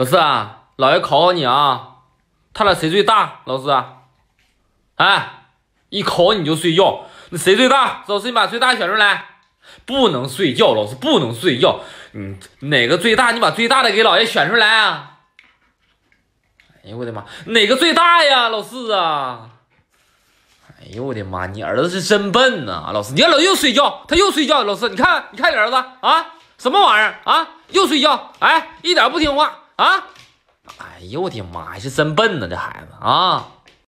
老四啊，老爷考考你啊，他俩谁最大？老四啊，哎，一考你就睡觉，那谁最大？老四，你把最大选出来。不能睡觉，老四不能睡觉。你哪个最大？你把最大的给老爷选出来啊。哎呦我的妈，哪个最大呀？老四啊。哎呦我的妈，你儿子是真笨呐，老四，你看老又睡觉，他又睡觉。老四，你看你看你儿子啊，什么玩意儿啊？又睡觉，哎，一点不听话。啊！哎呦，我的妈呀，是真笨呢，这孩子啊！